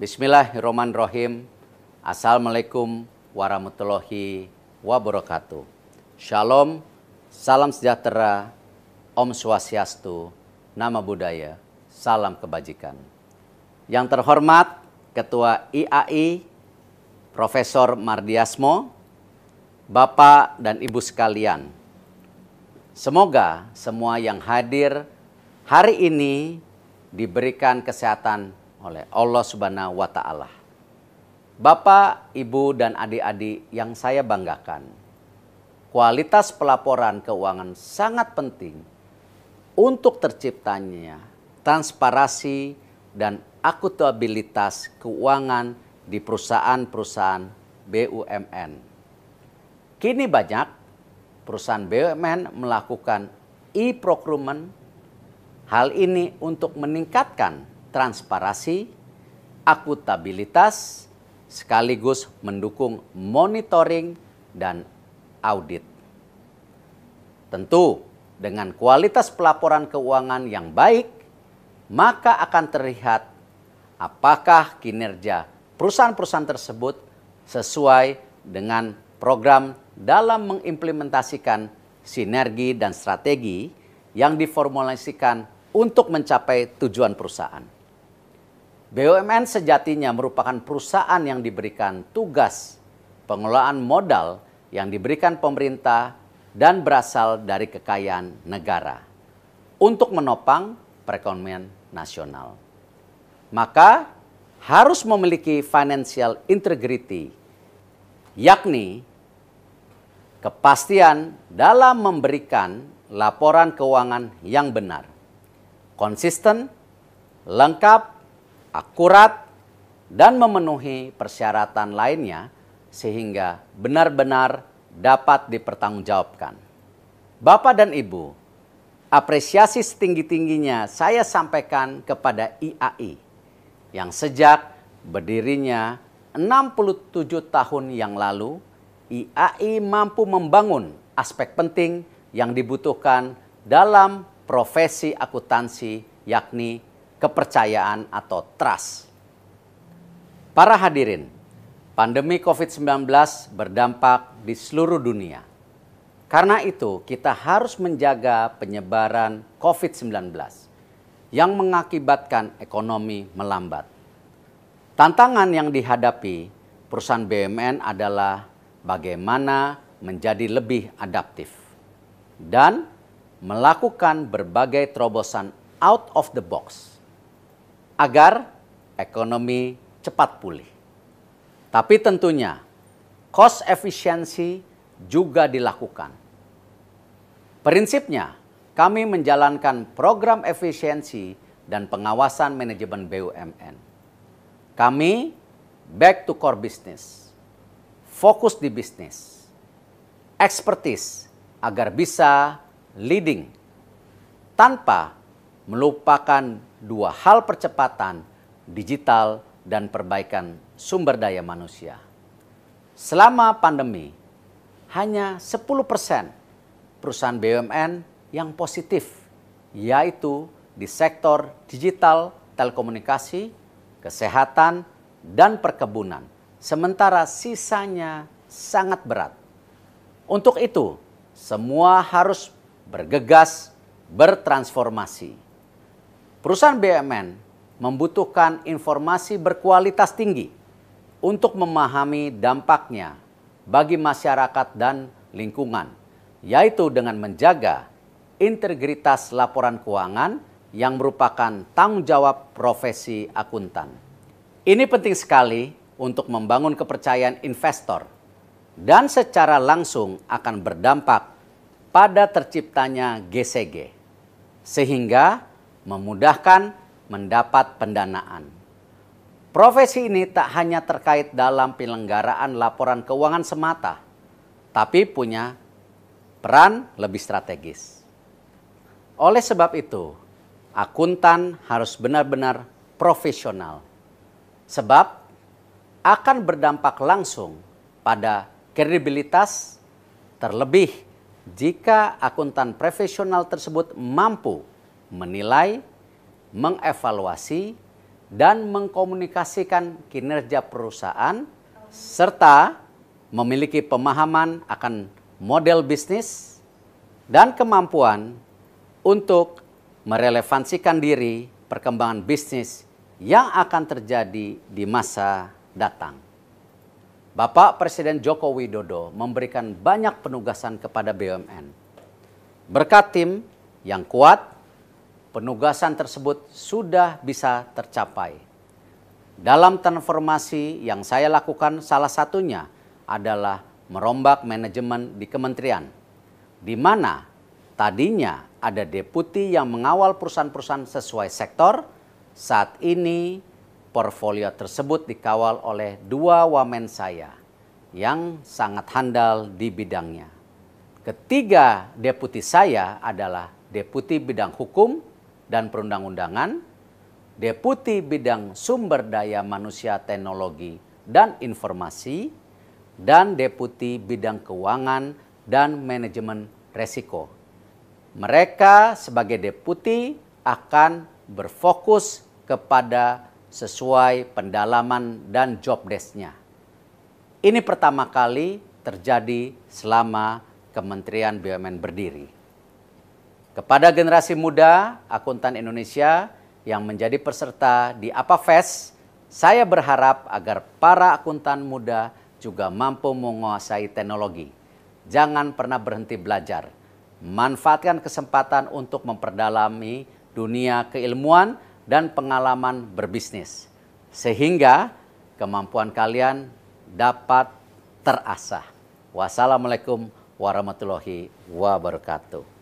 Bismillahirrahmanirrahim. Assalamualaikum warahmatullahi wabarakatuh. Shalom, salam sejahtera, Om Swastiastu, Nama Budaya, Salam Kebajikan. Yang terhormat Ketua IAI Profesor Mardiasmo, Bapak dan Ibu sekalian. Semoga semua yang hadir hari ini diberikan kesehatan oleh Allah Subhanahu wa taala. Bapak, Ibu dan adik-adik yang saya banggakan. Kualitas pelaporan keuangan sangat penting untuk terciptanya transparansi dan akuntabilitas keuangan di perusahaan-perusahaan BUMN. Kini banyak perusahaan BUMN melakukan e-procurement. Hal ini untuk meningkatkan transparasi akuntabilitas, sekaligus mendukung monitoring dan audit. Tentu, dengan kualitas pelaporan keuangan yang baik, maka akan terlihat apakah kinerja perusahaan-perusahaan tersebut sesuai dengan program dalam mengimplementasikan sinergi dan strategi yang diformulasikan untuk mencapai tujuan perusahaan. BUMN sejatinya merupakan perusahaan yang diberikan tugas pengelolaan modal yang diberikan pemerintah dan berasal dari kekayaan negara untuk menopang perekonomian nasional. Maka harus memiliki financial integrity, yakni kepastian dalam memberikan laporan keuangan yang benar, konsisten, lengkap, akurat, dan memenuhi persyaratan lainnya sehingga benar-benar dapat dipertanggungjawabkan. Bapak dan Ibu, apresiasi setinggi-tingginya saya sampaikan kepada IAI yang sejak berdirinya 67 tahun yang lalu, IAI mampu membangun aspek penting yang dibutuhkan dalam profesi akuntansi yakni kepercayaan atau trust. Para hadirin, pandemi COVID-19 berdampak di seluruh dunia. Karena itu, kita harus menjaga penyebaran COVID-19 yang mengakibatkan ekonomi melambat. Tantangan yang dihadapi perusahaan BUMN adalah bagaimana menjadi lebih adaptif dan melakukan berbagai terobosan out of the box agar ekonomi cepat pulih. Tapi tentunya cost efisiensi juga dilakukan. Prinsipnya, kami menjalankan program efisiensi dan pengawasan manajemen BUMN. Kami back to core business, fokus di bisnis, expertise agar bisa leading tanpa melupakan dua hal percepatan, digital dan perbaikan sumber daya manusia. Selama pandemi, hanya 10% perusahaan BUMN yang positif, yaitu di sektor digital, telekomunikasi, kesehatan, dan perkebunan. Sementara sisanya sangat berat. Untuk itu, semua harus bergegas bertransformasi. Perusahaan BUMN membutuhkan informasi berkualitas tinggi untuk memahami dampaknya bagi masyarakat dan lingkungan, yaitu dengan menjaga integritas laporan keuangan yang merupakan tanggung jawab profesi akuntan. Ini penting sekali untuk membangun kepercayaan investor dan secara langsung akan berdampak pada terciptanya GCG. Sehingga memudahkan mendapat pendanaan. Profesi ini tak hanya terkait dalam penyelenggaraan laporan keuangan semata, tapi punya peran lebih strategis. Oleh sebab itu, akuntan harus benar-benar profesional, sebab akan berdampak langsung pada kredibilitas, terlebih jika akuntan profesional tersebut mampu menilai, mengevaluasi, dan mengkomunikasikan kinerja perusahaan, serta memiliki pemahaman akan model bisnis dan kemampuan untuk merelevansikan diri perkembangan bisnis yang akan terjadi di masa datang. Bapak Presiden Joko Widodo memberikan banyak penugasan kepada BUMN. Berkat tim yang kuat, penugasan tersebut sudah bisa tercapai. Dalam transformasi yang saya lakukan salah satunya adalah merombak manajemen di kementerian, di mana tadinya ada deputi yang mengawal perusahaan-perusahaan sesuai sektor, saat ini portfolio tersebut dikawal oleh dua wamen saya yang sangat handal di bidangnya. Ketiga deputi saya adalah deputi bidang hukum, dan Perundang-undangan, Deputi Bidang Sumber Daya Manusia Teknologi dan Informasi, dan Deputi Bidang Keuangan dan Manajemen Resiko. Mereka sebagai deputi akan berfokus kepada sesuai pendalaman dan job desk-nya. Ini pertama kali terjadi selama Kementerian BUMN berdiri. Kepada generasi muda, akuntan Indonesia yang menjadi peserta di ApaFes, saya berharap agar para akuntan muda juga mampu menguasai teknologi. Jangan pernah berhenti belajar. Manfaatkan kesempatan untuk memperdalami dunia keilmuan dan pengalaman berbisnis. Sehingga kemampuan kalian dapat terasah. Wassalamualaikum warahmatullahi wabarakatuh.